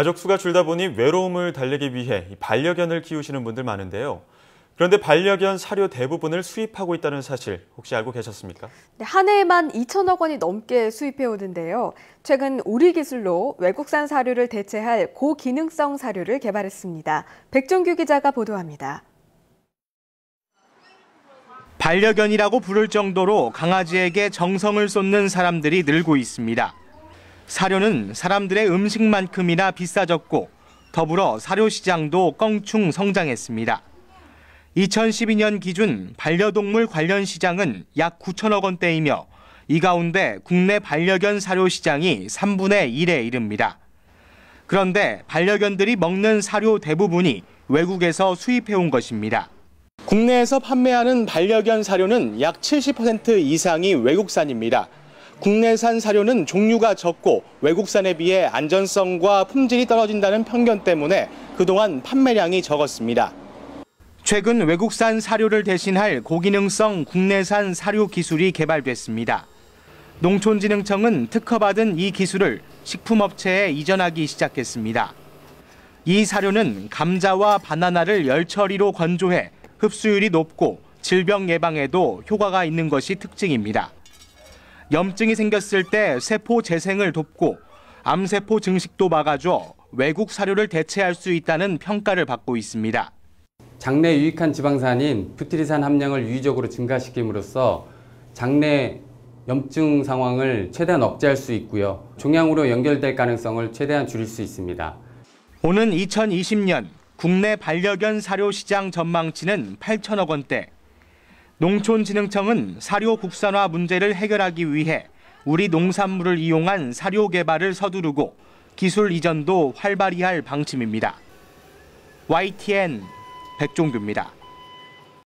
가족 수가 줄다 보니 외로움을 달래기 위해 반려견을 키우시는 분들 많은데요. 그런데 반려견 사료 대부분을 수입하고 있다는 사실 혹시 알고 계셨습니까? 네, 한 해에만 2천억 원이 넘게 수입해 오는데요. 최근 우리 기술로 외국산 사료를 대체할 고기능성 사료를 개발했습니다. 백종규 기자가 보도합니다. 반려견이라고 부를 정도로 강아지에게 정성을 쏟는 사람들이 늘고 있습니다. 사료는 사람들의 음식만큼이나 비싸졌고 더불어 사료 시장도 껑충 성장했습니다. 2012년 기준 반려동물 관련 시장은 약 9천억 원대이며 이 가운데 국내 반려견 사료 시장이 3분의 1에 이릅니다. 그런데 반려견들이 먹는 사료 대부분이 외국에서 수입해온 것입니다. 국내에서 판매하는 반려견 사료는 약 70% 이상이 외국산입니다. 국내산 사료는 종류가 적고 외국산에 비해 안전성과 품질이 떨어진다는 편견 때문에 그동안 판매량이 적었습니다. 최근 외국산 사료를 대신할 고기능성 국내산 사료 기술이 개발됐습니다. 농촌진흥청은 특허받은 이 기술을 식품업체에 이전하기 시작했습니다. 이 사료는 감자와 바나나를 열처리로 건조해 흡수율이 높고 질병 예방에도 효과가 있는 것이 특징입니다. 염증이 생겼을 때 세포 재생을 돕고 암세포 증식도 막아줘 외국 사료를 대체할 수 있다는 평가를 받고 있습니다. 장내 유익한 지방산인 부티리산 함량을 유의적으로 증가시킴으로써 장내 염증 상황을 최대한 억제할 수 있고요. 종양으로 연결될 가능성을 최대한 줄일 수 있습니다. 오는 2020년 국내 반려견 사료 시장 전망치는 8천억 원대. 농촌진흥청은 사료 국산화 문제를 해결하기 위해 우리 농산물을 이용한 사료 개발을 서두르고 기술 이전도 활발히 할 방침입니다. YTN 백종규입니다.